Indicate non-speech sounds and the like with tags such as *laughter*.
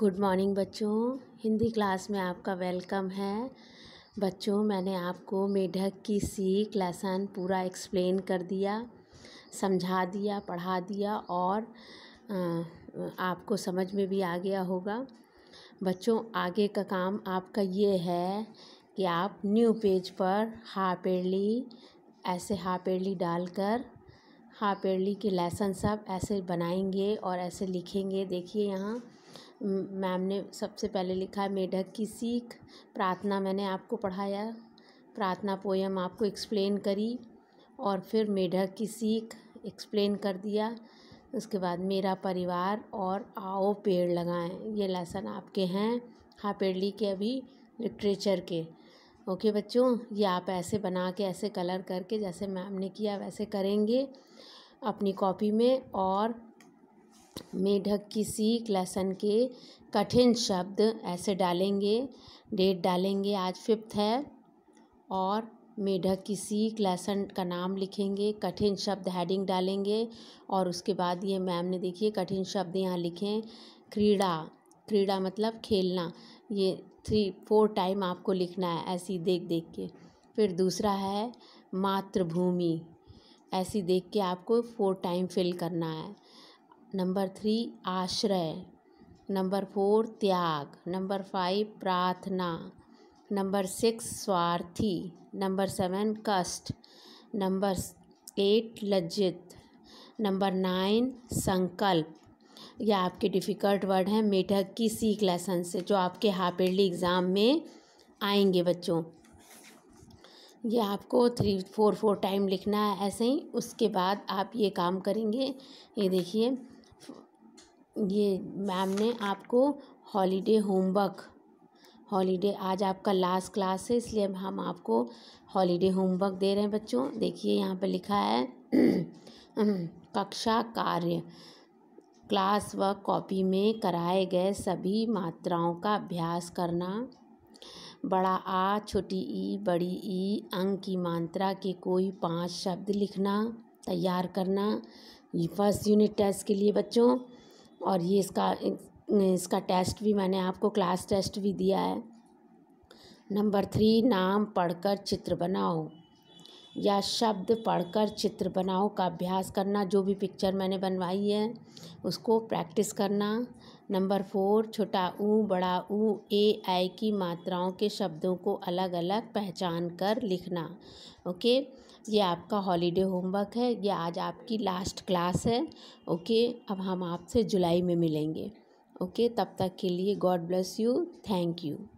good morning बच्चों Hindi class में आपका वेलकम है बच्चों मैंने आपको मेढक की सीख लेसन पूरा एक्सप्लेन कर दिया समझा दिया पढ़ा दिया और आपको समझ में भी आ गया होगा बच्चों आगे का काम आपका ये है कि आप न्यू पेज पर हापेड़ली ऐसे हापेड़ली डालकर हापेड़ली के लेसन सब ऐसे बनाएंगे और ऐसे लिखेंगे देखिए यहाँ मैम ने सबसे पहले लिखा है मेढक की सीख प्रार्थना मैंने आपको पढ़ाया प्रार्थना पोयम आपको एक्सप्लेन करी और फिर मेढक की सीख एक्सप्लेन कर दिया उसके बाद मेरा परिवार और आओ पेड़ लगाएं ये लेसन आपके हैं हाँ पेड़ली के अभी लिटरेचर के ओके बच्चों ये आप ऐसे बना के ऐसे कलर करके जैसे मैम ने किया वैसे करेंगे अपनी कॉपी में और मेढक की सीख लहसुन के कठिन शब्द ऐसे डालेंगे डेट डालेंगे आज फ़िफ्थ है और मेढक की सीख लहसुन का नाम लिखेंगे कठिन शब्द हैडिंग डालेंगे और उसके बाद ये मैम ने देखिए कठिन शब्द यहाँ लिखे क्रीड़ा क्रीड़ा मतलब खेलना ये थ्री फोर टाइम आपको लिखना है ऐसी देख देख के फिर दूसरा है मातृभूमि ऐसी देख के आपको फोर टाइम फिल करना है नंबर थ्री आश्रय नंबर फोर त्याग नंबर फाइव प्रार्थना नंबर सिक्स स्वार्थी नंबर सेवन कष्ट नंबर एट लज्जित नंबर नाइन संकल्प यह आपके डिफ़िकल्ट वर्ड हैं मेढक की सीख लेसन से जो आपके हाफ ईयरली एग्ज़ाम में आएंगे बच्चों ये आपको थ्री फोर फोर टाइम लिखना है ऐसे ही उसके बाद आप ये काम करेंगे ये देखिए ये मैम ने आपको हॉलीडे होमवर्क हॉलीडे आज आपका लास्ट क्लास है इसलिए हम आपको हॉलीडे होमवर्क दे रहे हैं बच्चों देखिए यहाँ पे लिखा है *clears throat* कक्षा कार्य क्लास व कॉपी में कराए गए सभी मात्राओं का अभ्यास करना बड़ा आ छोटी ई बड़ी ई अंक की मात्रा के कोई पांच शब्द लिखना तैयार करना फर्स्ट यूनिट टेस्ट के लिए बच्चों और ये इसका इसका टेस्ट भी मैंने आपको क्लास टेस्ट भी दिया है नंबर थ्री नाम पढ़कर चित्र बनाओ या शब्द पढ़कर चित्र बनाओ का अभ्यास करना जो भी पिक्चर मैंने बनवाई है उसको प्रैक्टिस करना नंबर फोर छोटा ऊ बड़ा ऊ ए आई की मात्राओं के शब्दों को अलग अलग पहचान कर लिखना ओके ये आपका हॉलीडे होमवर्क है ये आज आपकी लास्ट क्लास है ओके अब हम आपसे जुलाई में मिलेंगे ओके तब तक के लिए God bless you thank you